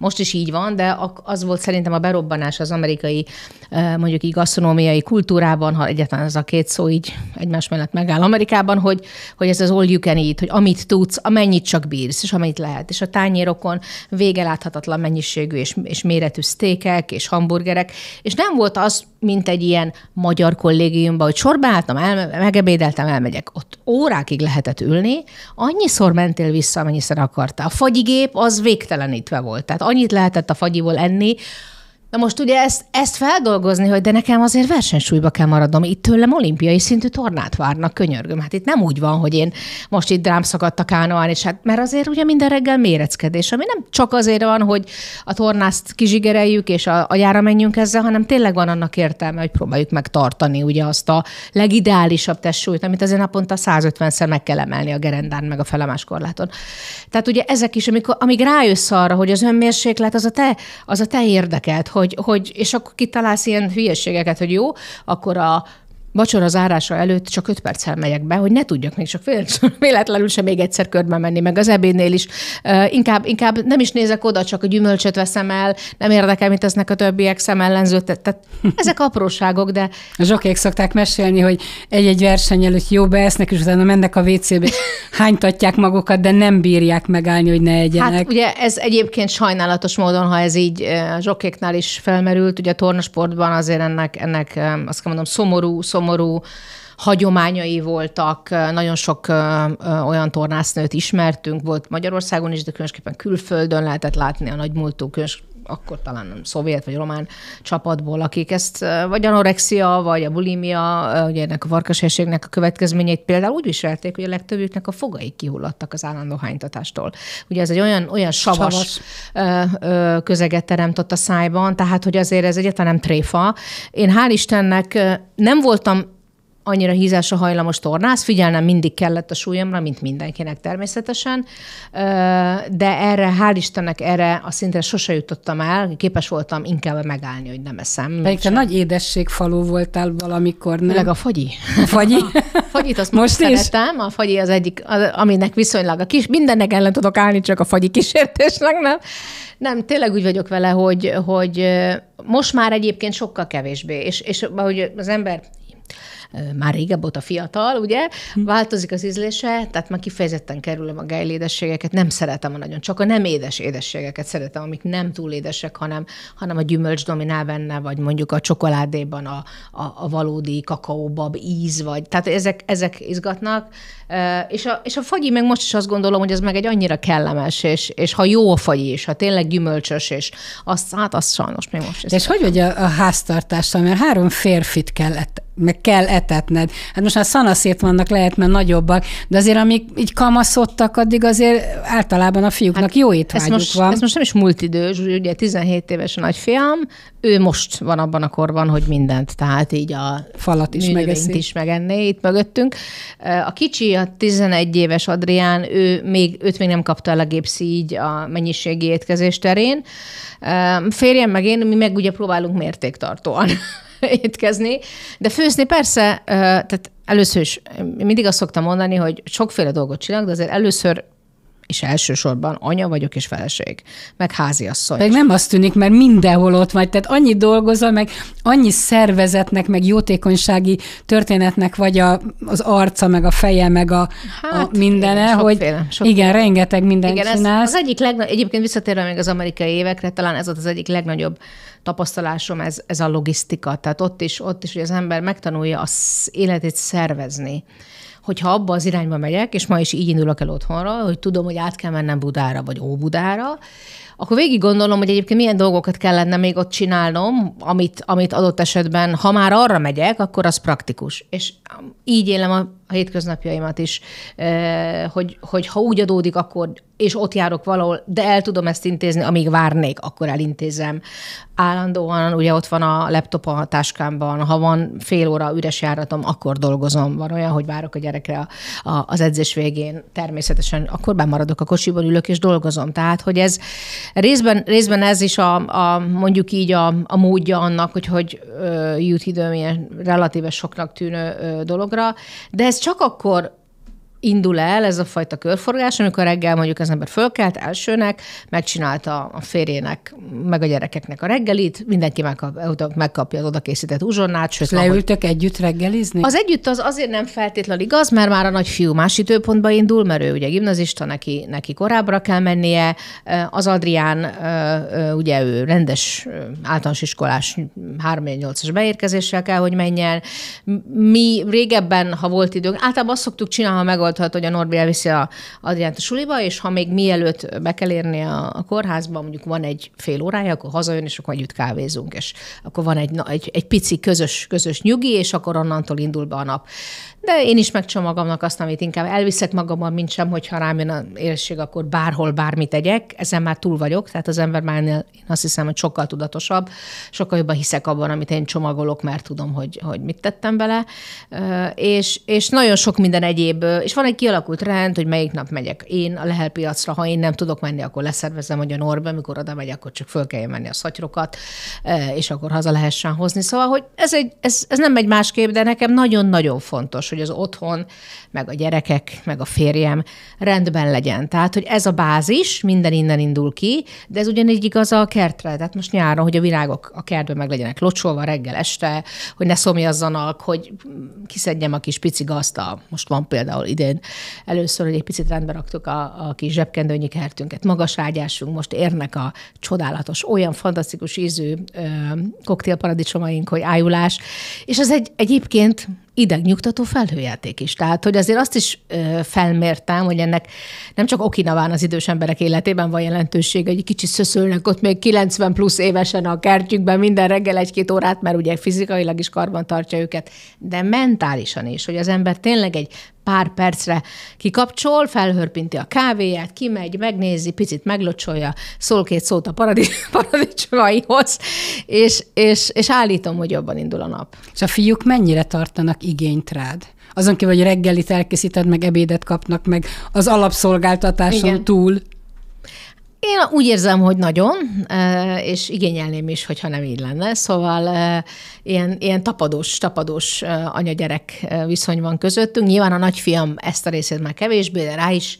most is így van, de az volt szerintem a berobbanás az amerikai, eh, mondjuk így gasztronómiai kultúrában, ha egyetlen ez a két szó így egymás mellett megáll Amerikában, hogy, hogy ez az all you can eat, hogy amit tudsz, amennyit csak bírsz, és amennyit lehet. És a tányérokon vége láthatatlan mennyiségű és, és méretű sztékek és hamburgerek, és nem volt az, mint egy ilyen magyar kollégiumban, hogy sorba álltam, el, megebédeltem, elmegyek. Ott órákig lehetett ülni, annyiszor mentél vissza, amennyiszer akartál. A fagyigép az végtelenítve volt. Tehát annyit lehetett a fagyiból enni, Na most ugye ezt, ezt feldolgozni, hogy de nekem azért versenysúlyba kell maradnom. Itt tőlem olimpiai szintű tornát várnak, könyörgöm. Hát itt nem úgy van, hogy én most itt drám szakadt a kánoán, és hát mert azért ugye minden reggel méreckedés, ami nem csak azért van, hogy a tornást kizsigereljük és a, a jára menjünk ezzel, hanem tényleg van annak értelme, hogy próbáljuk megtartani ugye azt a legideálisabb testsúlyt, amit azért naponta 150-szer meg kell emelni a gerendán, meg a felemás korláton. Tehát ugye ezek is, amikor, amíg rájössz arra, hogy az önmérséklet az a te, az a te érdeked, hogy, hogy, és akkor kitalálsz ilyen hülyeségeket, hogy jó, akkor a vacsora zárása előtt csak öt perccel megyek be, hogy ne tudjak még csak véletlenül sem még egyszer körbe menni, meg az ebédnél is. Uh, inkább, inkább nem is nézek oda, csak a gyümölcsöt veszem el, nem érdekel, mit tesznek a többiek szemellenzőt. Tehát ezek apróságok, de... A zsokék szokták mesélni, hogy egy-egy verseny előtt jó beesznek, és utána mennek a WC-be, hánytatják magukat, de nem bírják megállni, hogy ne egyenek. Hát ugye ez egyébként sajnálatos módon, ha ez így a zsokéknál is felmerült, ugye a tornasportban azért ennek, ennek azt kell mondom, szomorú, szomorú szomorú hagyományai voltak, nagyon sok olyan tornásznőt ismertünk, volt Magyarországon is, de különösképpen külföldön lehetett látni a nagymúltú, akkor talán nem szovjet vagy román csapatból, akik ezt vagy anorexia, vagy a bulimia, ugye ennek a varkashelységnek a következményeit például úgy viselték, hogy a legtöbbjüknek a fogai kihullattak az állandó hánytatástól. Ugye ez egy olyan, olyan savas, savas. Ö, ö, közeget teremtott a szájban, tehát hogy azért ez egyetlen nem tréfa. Én hál' Istennek nem voltam annyira hízásra hajlamos tornász, figyelnem mindig kellett a súlyomra, mint mindenkinek természetesen, de erre, hál' Istennek erre a szintre sose jutottam el, képes voltam inkább megállni, hogy nem eszem. Pedig te nagy édességfalú voltál valamikor, nem? Leg a fagyi. A fagyi? A fagyit azt most szeretem, a fagyi az egyik, az, aminek viszonylag a kis, mindennek ellen tudok állni, csak a fagyi kísértésnek nem. Nem, tényleg úgy vagyok vele, hogy, hogy most már egyébként sokkal kevésbé, és, és ahogy az ember már régebb óta fiatal, ugye, hm. változik az ízlése, tehát már kifejezetten kerülöm a édességeket, nem szeretem a nagyon, csak a nem édes édességeket szeretem, amik nem túl édesek, hanem, hanem a gyümölcs dominál benne, vagy mondjuk a csokoládéban a, a, a valódi kakaóbab íz, vagy, tehát ezek, ezek izgatnak, és a, és a fagyi meg most is azt gondolom, hogy ez meg egy annyira kellemes, és, és ha jó a fagyi, és ha tényleg gyümölcsös, és azt, hát azt sajnos még most is. És hogy vagy a, a háztartással, mert három férfit kellett meg kell etetned. Hát most már szanaszét vannak, lehet, mert nagyobbak, de azért amíg így kamaszodtak, addig azért általában a fiúknak hát jó étvágyuk ez most, van. Ez most nem is múlt idős, ugye 17 éves a nagyfiam, ő most van abban a korban, hogy mindent, tehát így a falat is megeszi. is megenné itt mögöttünk. A kicsi, a 11 éves Adrián, ő még, őt még nem kapta el a gépszi így a mennyiségi étkezés terén. Férjem meg én, mi meg ugye próbálunk mértéktartóan étkezni, de főzni persze, tehát először is, mindig azt szoktam mondani, hogy sokféle dolgot csinálok, de azért először és elsősorban anya vagyok és feleség, meg háziasszony. Meg nem azt tűnik, mert mindenhol ott vagy, tehát annyi dolgozol, meg annyi szervezetnek, meg jótékonysági történetnek vagy a, az arca, meg a feje, meg a, hát, a mindene, igen, hogy sokféle, sokféle. igen, rengeteg mindent igen, csinálsz. Ez az egyik legnagyobb, egyébként visszatérve még az amerikai évekre, talán ez volt az egyik legnagyobb tapasztalásom ez, ez a logisztika. Tehát ott is, ott is, hogy az ember megtanulja az életét szervezni hogyha abba az irányba megyek, és ma is így indulok el otthonra, hogy tudom, hogy át kell mennem Budára vagy Óbudára, akkor végig gondolom, hogy egyébként milyen dolgokat kellene még ott csinálnom, amit, amit adott esetben, ha már arra megyek, akkor az praktikus. És um, így élem a, a hétköznapjaimat is, hogy, hogy ha úgy adódik, akkor, és ott járok valahol, de el tudom ezt intézni, amíg várnék, akkor elintézem. Állandóan ugye ott van a laptop a táskámban, ha van fél óra üres járatom, akkor dolgozom. Van olyan, hogy várok a gyerekre a, a, az edzés végén, természetesen akkor bemaradok a kocsiban, ülök és dolgozom. Tehát, hogy ez Részben, részben ez is a, a mondjuk így a, a módja annak, hogy hogy jut időm ilyen relatíve soknak tűnő dologra, de ez csak akkor indul el ez a fajta körforgás, amikor reggel mondjuk az ember fölkelt elsőnek, megcsinálta a férjének, meg a gyerekeknek a reggelit, mindenki megkapja az odakészített uzsonnát. Sőt, leültök ahogy... együtt reggelizni? Az együtt az azért nem feltétlenül igaz, mert már a nagy fiú más időpontba indul, mert ő ugye gimnazista, neki, neki korábbra kell mennie. Az Adrián, ugye ő rendes általános iskolás 3-8-as beérkezéssel kell, hogy menjen. Mi régebben, ha volt időnk, általában azt szoktuk csinálni, ha meg megoldhat, hogy a Norbi elviszi a Adriánt a suliba, és ha még mielőtt be kell érni a, a kórházba, mondjuk van egy fél órája, akkor hazajön, és akkor együtt kávézunk, és akkor van egy, egy, egy pici közös, közös nyugi, és akkor onnantól indul be a nap de én is megcsom magamnak azt, amit inkább elviszek magammal, mint sem, hogyha rám jön a élség, akkor bárhol bármit tegyek. Ezen már túl vagyok, tehát az ember már én azt hiszem, hogy sokkal tudatosabb, sokkal jobban hiszek abban, amit én csomagolok, mert tudom, hogy, hogy mit tettem bele. És, és nagyon sok minden egyéb, és van egy kialakult rend, hogy melyik nap megyek én a piacra, ha én nem tudok menni, akkor leszervezem, hogy a Norbe, amikor oda megyek akkor csak föl kell menni a szatyrokat, és akkor haza lehessen hozni. Szóval, hogy ez, egy, ez, ez nem egy másképp, de nekem nagyon-nagyon fontos, hogy hogy az otthon, meg a gyerekek, meg a férjem rendben legyen. Tehát, hogy ez a bázis, minden innen indul ki, de ez ugyanígy igaz a kertre. Tehát most nyáron, hogy a virágok a kertben meg legyenek locsolva reggel este, hogy ne szomjazzanak, hogy kiszedjem a kis pici gazda. Most van például idén először, hogy egy picit rendbe raktuk a, a kis zsebkendőnyi kertünket. Magas ágyásunk, most érnek a csodálatos, olyan fantasztikus ízű ö, koktélparadicsomaink, hogy ájulás. És ez egy egyébként idegnyugtató felhőjáték is. Tehát, hogy azért azt is ö, felmértem, hogy ennek nem csak Okinaván az idős emberek életében van jelentősége, hogy egy kicsit szöszölnek ott még 90 plusz évesen a kertjükben minden reggel egy-két órát, mert ugye fizikailag is karban tartja őket, de mentálisan is, hogy az ember tényleg egy pár percre kikapcsol, felhörpinti a kávéját, kimegy, megnézi, picit meglocsolja, szól két szót a paradicsom, paradicsomaihoz, és, és, és állítom, hogy jobban indul a nap. És a fiúk mennyire tartanak igényt rád? Azon kívül, hogy reggelit elkészíted, meg ebédet kapnak, meg az alapszolgáltatáson Igen. túl. Én úgy érzem, hogy nagyon, e, és igényelném is, hogyha nem így lenne. Szóval e, ilyen, ilyen tapadós, tapadós e, anya-gyerek viszony van közöttünk. Nyilván a nagyfiam ezt a részét már kevésbé, de rá is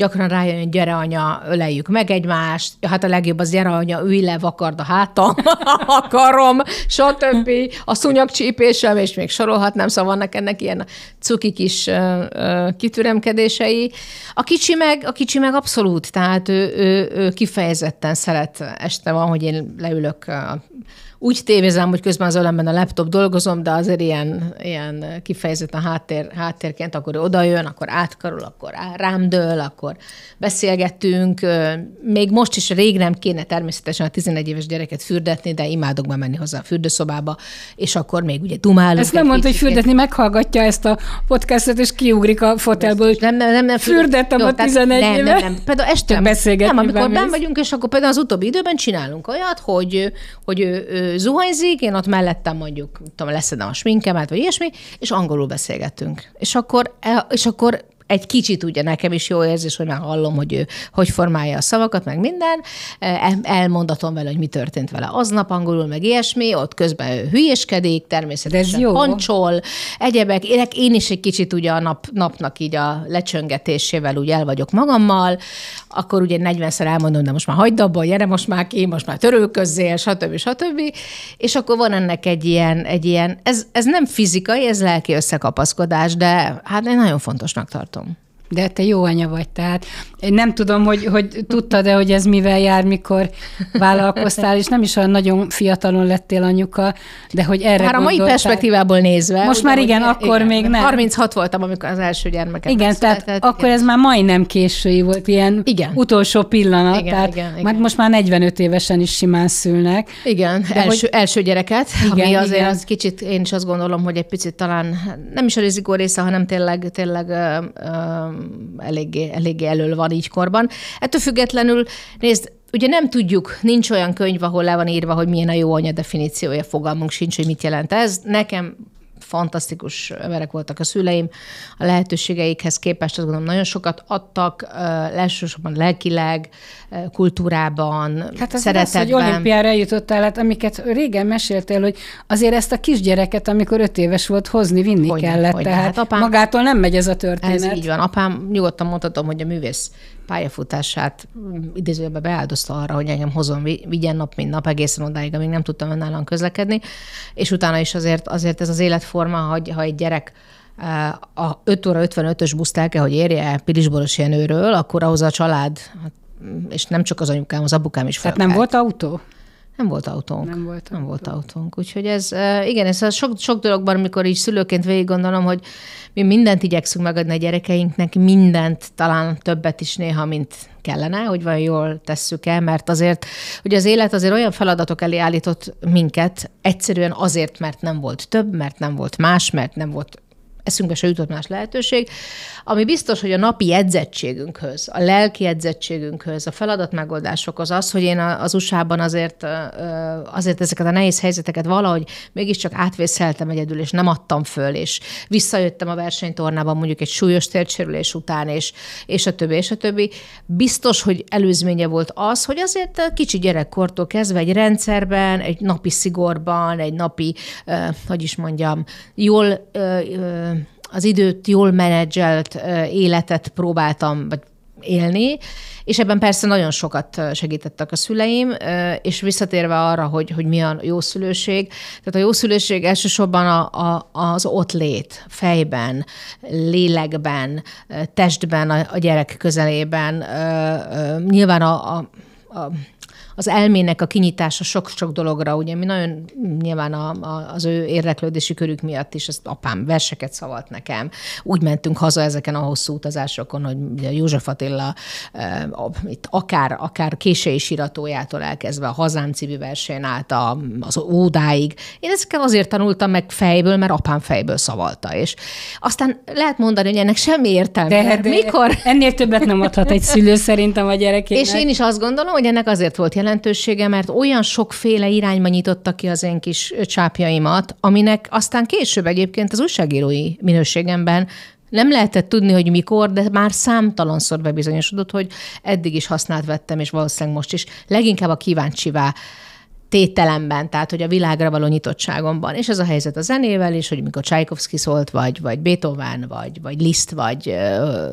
gyakran rájön, hogy gyere anya, öleljük meg egymást, hát a legjobb az gyere anya, ülj le, vakard a hátam, akarom, stb. A csípésem, és még sorolhatnám, szóval vannak ennek ilyen cuki kis kitüremkedései. A kicsi meg, a kicsi meg abszolút, tehát ő, ő, ő kifejezetten szeret, este van, hogy én leülök a úgy tévézem, hogy közben az ölemben a laptop dolgozom, de azért ilyen, ilyen kifejezetten háttér, háttérként, akkor ő odajön, akkor átkarol, akkor rám dől, akkor beszélgetünk. Még most is rég nem kéne természetesen a 11 éves gyereket fürdetni, de imádok már menni hozzá a fürdőszobába, és akkor még ugye dumálunk. Ezt nem mondta, hogy fürdetni, meghallgatja ezt a podcastot, és kiugrik a fotelből. Nem, nem, nem, nem Fürdettem jó, a 11 nem, éve. Nem, nem, Például este nem, nem amikor benn vagyunk, és akkor például az utóbbi időben csinálunk olyat, hogy, hogy ő, ő zuhanyzik, én ott mellettem mondjuk, tudom, leszedem a sminkemet, vagy ilyesmi, és angolul beszélgetünk. És akkor, e, és akkor egy kicsit ugye nekem is jó érzés, hogy már hallom, hogy ő hogy formálja a szavakat, meg minden. E, elmondatom vele, hogy mi történt vele aznap angolul, meg ilyesmi, ott közben ő hülyeskedik, természetesen jó. pancsol, egyebek. Én is egy kicsit ugye a nap, napnak így a lecsöngetésével úgy el vagyok magammal, akkor ugye 40-szer elmondom, de most már hagyd abba, gyere most már ki, most már törőközzél, stb. stb. És akkor van ennek egy ilyen, egy ilyen ez, ez nem fizikai, ez lelki összekapaszkodás, de hát én nagyon fontosnak tartom. welcome. De te jó anya vagy, tehát én nem tudom, hogy, hogy tudtad-e, hogy ez mivel jár, mikor vállalkoztál, és nem is olyan nagyon fiatalon lettél anyuka, de hogy erre Már a mai perspektívából nézve. Most már igen, e, akkor igen, még nem. 36 voltam, amikor az első gyermeket Igen, tehát született, akkor igen. ez már majdnem késői volt, ilyen igen. utolsó pillanat, igen, tehát igen, igen. Már most már 45 évesen is simán szülnek. Igen, de első, hogy... első gyereket, igen, ami azért igen. az kicsit, én is azt gondolom, hogy egy picit talán nem is a rizikó része, hanem tényleg, tényleg ö, ö, eléggé, eléggé elől van így korban. Ettől függetlenül, nézd, ugye nem tudjuk, nincs olyan könyv, ahol le van írva, hogy milyen a jó anya definíciója, fogalmunk sincs, hogy mit jelent ez. Nekem fantasztikus emberek voltak a szüleim. A lehetőségeikhez képest azt gondolom nagyon sokat adtak, elsősorban lelkileg, kultúrában, hát az szeretetben. Az, hogy olimpiára eljutottál, hát amiket régen meséltél, hogy azért ezt a kisgyereket, amikor öt éves volt, hozni, vinni hogy, kellett. Hogy, tehát hát apám, magától nem megy ez a történet. Ez így van. Apám, nyugodtan mondhatom, hogy a művész pályafutását mm, idézőjebben beáldozta arra, hogy engem hozom, vigyen nap, mint nap egészen odáig, amíg nem tudtam önállóan közlekedni, és utána is azért, azért ez az életforma, hogy ha egy gyerek eh, a 5 óra 55-ös buszt el kell, hogy érje el Pilisboros Jenőről, akkor ahhoz a család, hát, és nem csak az anyukám, az apukám is fel. Tehát nem volt autó? Nem volt autónk. Nem volt autónk. Nem volt autónk. Úgyhogy ez, igen, ez a sok, sok dologban, amikor így szülőként végig gondolom, hogy mi mindent igyekszünk megadni a gyerekeinknek, mindent, talán többet is néha, mint kellene, hogy van jól tesszük el, mert azért, hogy az élet azért olyan feladatok elé állított minket, egyszerűen azért, mert nem volt több, mert nem volt más, mert nem volt eszünkbe se jutott más lehetőség, ami biztos, hogy a napi edzettségünkhöz, a lelki edzettségünkhöz, a feladatmegoldásokhoz az, hogy én az USA-ban azért, azért ezeket a nehéz helyzeteket valahogy mégiscsak átvészeltem egyedül, és nem adtam föl, és visszajöttem a versenytornában mondjuk egy súlyos tércsérülés után, és, és a többi, és a többi. Biztos, hogy előzménye volt az, hogy azért kicsi gyerekkortól kezdve egy rendszerben, egy napi szigorban, egy napi, hogy is mondjam, jól az időt jól menedzselt életet próbáltam, vagy élni, és ebben persze nagyon sokat segítettek a szüleim, és visszatérve arra, hogy, hogy mi a jószülőség, tehát a jószülőség elsősorban a, a, az ott lét, fejben, lélekben, testben, a, a gyerek közelében, nyilván a, a, a az elmének a kinyitása sok-sok dologra, ugye mi nagyon nyilván a, a, az ő érdeklődési körük miatt is, ezt apám verseket szavalt nekem. Úgy mentünk haza ezeken a hosszú utazásokon, hogy ugye József Attila e, a, itt akár, akár késői siratójától elkezdve a hazám című versén át a, az ódáig. Én ezeket azért tanultam meg fejből, mert apám fejből szavalta. És aztán lehet mondani, hogy ennek semmi értelme. De, de Mikor? Ennél többet nem adhat egy szülő szerintem a gyerekének. És én is azt gondolom, hogy ennek azért volt jelentősége, mert olyan sokféle irányba nyitotta ki az én kis csápjaimat, aminek aztán később egyébként az újságírói minőségemben nem lehetett tudni, hogy mikor, de már számtalanszor bebizonyosodott, hogy eddig is használt vettem, és valószínűleg most is. Leginkább a kíváncsivá tételemben, tehát hogy a világra való nyitottságomban. És ez a helyzet a zenével is, hogy mikor Csajkovszki szólt, vagy, vagy Beethoven, vagy, vagy Liszt, vagy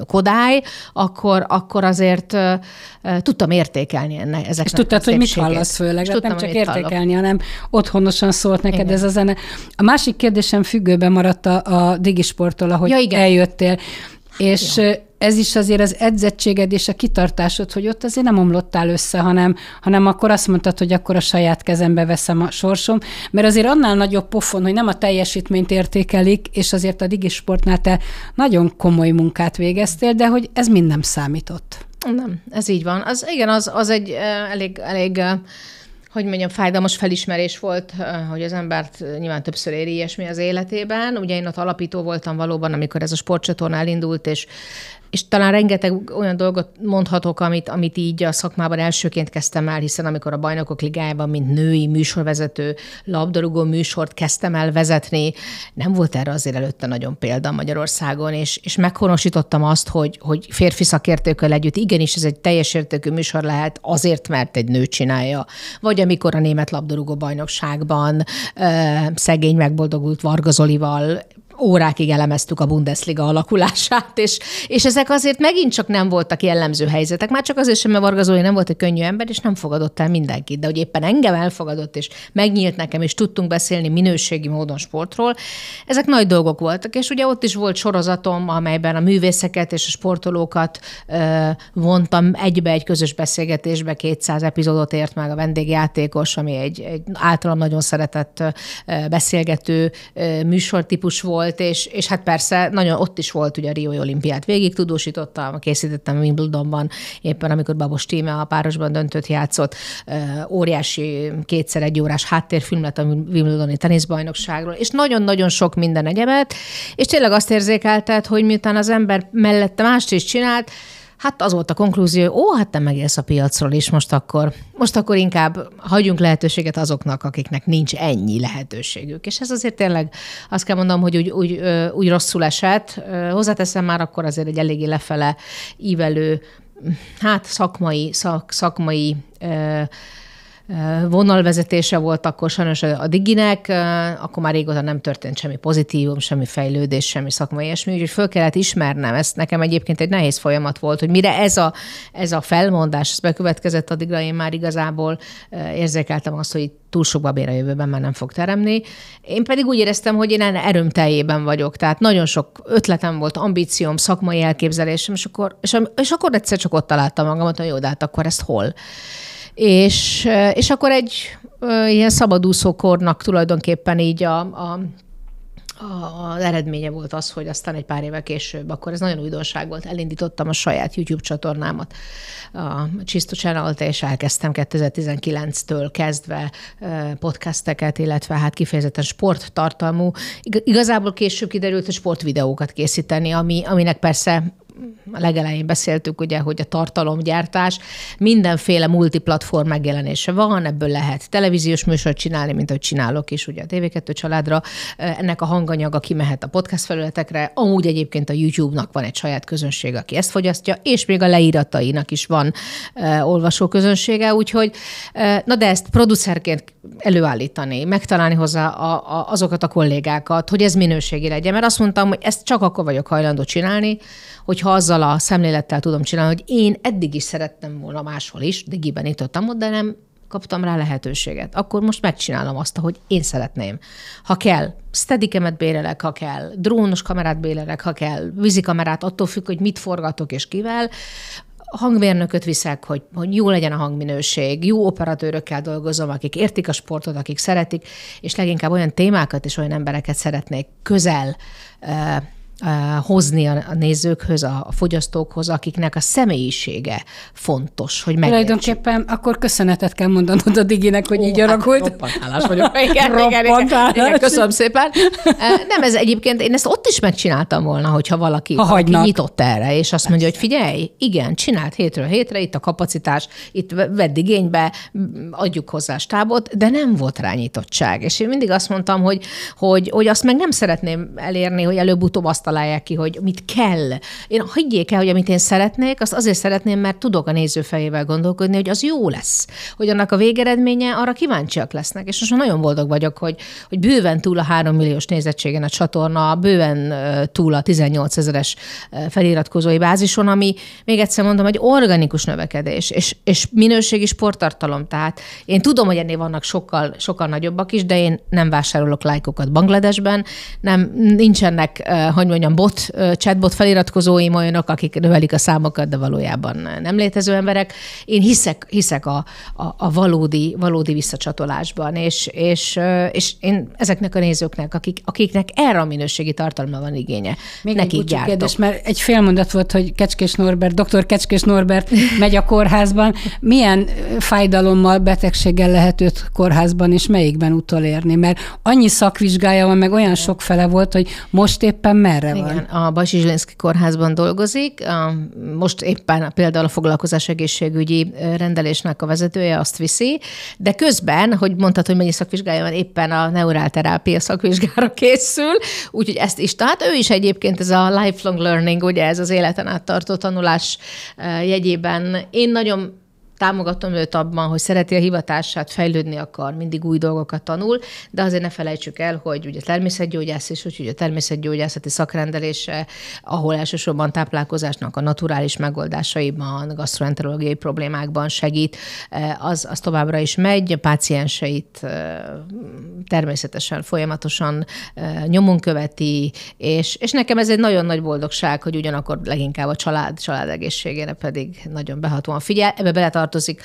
Kodály, akkor, akkor azért tudtam értékelni ennek ezeknek És tudtad, hogy mit hallasz főleg, tudtam, nem csak értékelni, hallok. hanem otthonosan szólt neked igen. ez a zene. A másik kérdésem függőben maradt a, a digisporttól, ahogy ja, igen. eljöttél. És ez is azért az edzettséged és a kitartásod, hogy ott azért nem omlottál össze, hanem, hanem akkor azt mondtad, hogy akkor a saját kezembe veszem a sorsom, mert azért annál nagyobb pofon, hogy nem a teljesítményt értékelik, és azért a digisportnál te nagyon komoly munkát végeztél, de hogy ez mind nem számított. Nem, ez így van. Az, igen, az, az egy elég, elég hogy mondjam, fájdalmas felismerés volt, hogy az embert nyilván többször éri ilyesmi az életében. Ugye én ott alapító voltam valóban, amikor ez a sportcsatorna elindult, és és talán rengeteg olyan dolgot mondhatok, amit, amit így a szakmában elsőként kezdtem el, hiszen amikor a Bajnokok Ligájában, mint női műsorvezető, labdarúgó műsort kezdtem el vezetni, nem volt erre azért előtte nagyon példa Magyarországon, és, és meghonosítottam azt, hogy, hogy férfi szakértőkkel együtt, igenis ez egy teljes értékű műsor lehet, azért, mert egy nő csinálja. Vagy amikor a német labdarúgó bajnokságban ö, szegény megboldogult Vargazolival órákig elemeztük a Bundesliga alakulását, és, és ezek azért megint csak nem voltak jellemző helyzetek, már csak azért sem, mert Varga Zoli nem volt egy könnyű ember, és nem fogadott el mindenkit, de hogy éppen engem elfogadott, és megnyílt nekem, és tudtunk beszélni minőségi módon sportról, ezek nagy dolgok voltak, és ugye ott is volt sorozatom, amelyben a művészeket és a sportolókat ö, vontam egybe egy közös beszélgetésbe, 200 epizódot ért meg a vendégjátékos, ami egy, egy általam nagyon szeretett beszélgető műsortípus volt, volt, és, és hát persze nagyon ott is volt ugye a Rio olimpiát végig tudósítottam, készítettem Wimbledonban, éppen amikor Babos Tíme a párosban döntött játszott, óriási kétszer egy órás háttérfilm lett a Wimbledoni teniszbajnokságról, és nagyon-nagyon sok minden egyebet, és tényleg azt érzékelted, hogy miután az ember mellette mást is csinált, Hát az volt a konklúzió, ó, hát te megélsz a piacról is most akkor. Most akkor inkább hagyjunk lehetőséget azoknak, akiknek nincs ennyi lehetőségük. És ez azért tényleg azt kell mondom, hogy úgy, úgy, úgy rosszul esett. Hozzáteszem már akkor azért egy eléggé lefele ívelő, hát szakmai, szak, szakmai Eh, vonalvezetése volt akkor sajnos a diginek, eh, akkor már régóta nem történt semmi pozitívum, semmi fejlődés, semmi szakmai ilyesmi, úgyhogy föl kellett ismernem. Ez nekem egyébként egy nehéz folyamat volt, hogy mire ez a, ez a felmondás, ez bekövetkezett addigra, én már igazából eh, érzékeltem azt, hogy túl sok babér a jövőben már nem fog teremni. Én pedig úgy éreztem, hogy én erőm teljében vagyok, tehát nagyon sok ötletem volt, ambícióm, szakmai elképzelésem, és akkor, és, és akkor egyszer csak ott találtam magamat, hogy jó, de hát akkor ezt hol? És, és akkor egy ilyen szabadúszókornak tulajdonképpen így a, a az eredménye volt az, hogy aztán egy pár évvel később, akkor ez nagyon újdonság volt, elindítottam a saját YouTube csatornámat, a Csisztu channel és elkezdtem 2019-től kezdve podcasteket, illetve hát kifejezetten sporttartalmú. Igazából később kiderült, hogy sportvideókat készíteni, ami, aminek persze a legelején beszéltük, ugye, hogy a tartalomgyártás mindenféle multiplatform megjelenése van, ebből lehet televíziós műsort csinálni, mint ahogy csinálok is ugye a TV2 családra. Ennek a hanganyaga kimehet a podcast felületekre, amúgy egyébként a YouTube-nak van egy saját közönség, aki ezt fogyasztja, és még a leíratainak is van olvasó olvasóközönsége, úgyhogy na de ezt producerként előállítani, megtalálni hozzá a, a, azokat a kollégákat, hogy ez minőségi legyen. Mert azt mondtam, hogy ezt csak akkor vagyok hajlandó csinálni, hogyha azzal a szemlélettel tudom csinálni, hogy én eddig is szerettem volna máshol is, digiben nyitottam ott, de nem kaptam rá lehetőséget. Akkor most megcsinálom azt, ahogy én szeretném. Ha kell, sztedikemet bérelek, ha kell, drónos kamerát bérelek, ha kell, vízikamerát, attól függ, hogy mit forgatok és kivel hangmérnököt viszek, hogy, hogy jó legyen a hangminőség, jó operatőrökkel dolgozom, akik értik a sportot, akik szeretik, és leginkább olyan témákat és olyan embereket szeretnék közel hozni a nézőkhöz, a fogyasztókhoz, akiknek a személyisége fontos, hogy megértsük. Tulajdonképpen akkor köszönetet kell mondanod a Diginek, hogy Ó, így hát alakult. Hát vagyok. igen, igen, igen, igen, köszönöm szépen. Nem, ez egyébként, én ezt ott is megcsináltam volna, hogyha valaki, ha valaki nyitott erre, és azt Persze. mondja, hogy figyelj, igen, csinált hétről hétre, itt a kapacitás, itt vedd igénybe, adjuk hozzá a stábot, de nem volt rá nyitottság. És én mindig azt mondtam, hogy, hogy, hogy azt meg nem szeretném elérni, hogy előbb-utóbb azt találják ki, hogy mit kell. Én higgyék el, hogy amit én szeretnék, azt azért szeretném, mert tudok a néző fejével gondolkodni, hogy az jó lesz, hogy annak a végeredménye arra kíváncsiak lesznek. És most nagyon boldog vagyok, hogy, hogy bőven túl a három milliós nézettségen a csatorna, bőven túl a 18 ezeres feliratkozói bázison, ami még egyszer mondom, egy organikus növekedés, és, és minőségi sporttartalom. Tehát én tudom, hogy ennél vannak sokkal, sokkal nagyobbak is, de én nem vásárolok lájkokat Bangladesben, nem, nincsenek, hogy mondjam, bot, chatbot feliratkozóim olyanok, akik növelik a számokat, de valójában nem létező emberek. Én hiszek, hiszek a, a, a valódi, valódi visszacsatolásban, és, és, és én ezeknek a nézőknek, akik, akiknek erre a minőségi tartalma van igénye, Még nekik egy gyártok. kérdés, mert egy mondat volt, hogy Kecskés Norbert, dr. Kecskés Norbert megy a kórházban. Milyen fájdalommal, betegséggel lehet őt kórházban, és melyikben utolérni? Mert annyi szakvizsgája van, meg olyan fele volt, hogy most éppen merre erre Igen, van. a Bajsizsilinszki kórházban dolgozik, most éppen például a foglalkozás egészségügyi rendelésnek a vezetője azt viszi, de közben, hogy mondtad, hogy mennyi szakvizsgálja van, éppen a neurálterápia szakvizsgára készül, úgyhogy ezt is. Tehát ő is egyébként ez a lifelong learning, ugye ez az életen át tartó tanulás jegyében. Én nagyon támogatom őt abban, hogy szereti a hivatását, fejlődni akar, mindig új dolgokat tanul, de azért ne felejtsük el, hogy ugye természetgyógyász és úgyhogy a természetgyógyászati szakrendelése, ahol elsősorban táplálkozásnak a naturális megoldásaiban, gastroenterológiai problémákban segít, eh, az, az továbbra is megy, a pácienseit eh, természetesen folyamatosan eh, nyomon követi, és, és nekem ez egy nagyon nagy boldogság, hogy ugyanakkor leginkább a család, család egészségére pedig nagyon behatóan figyel. Ebbe beletart Statusik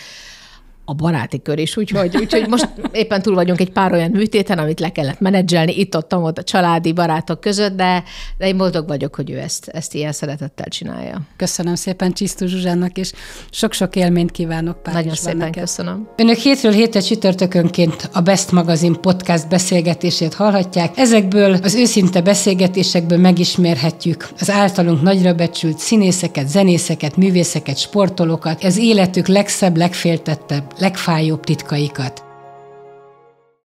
a baráti kör is, úgyhogy, úgyhogy most éppen túl vagyunk egy pár olyan műtéten, amit le kellett menedzselni, itt ott, ott a családi barátok között, de, de én boldog vagyok, hogy ő ezt, ezt ilyen szeretettel csinálja. Köszönöm szépen Csisztú Zsuzsának, és sok-sok élményt kívánok Pár Nagyon szépen neked. köszönöm. Önök hétről hétre csütörtökönként a Best Magazin podcast beszélgetését hallhatják. Ezekből az őszinte beszélgetésekből megismerhetjük az általunk nagyra becsült színészeket, zenészeket, művészeket, sportolókat, az életük legszebb, legféltettebb legfájóbb titkaikat.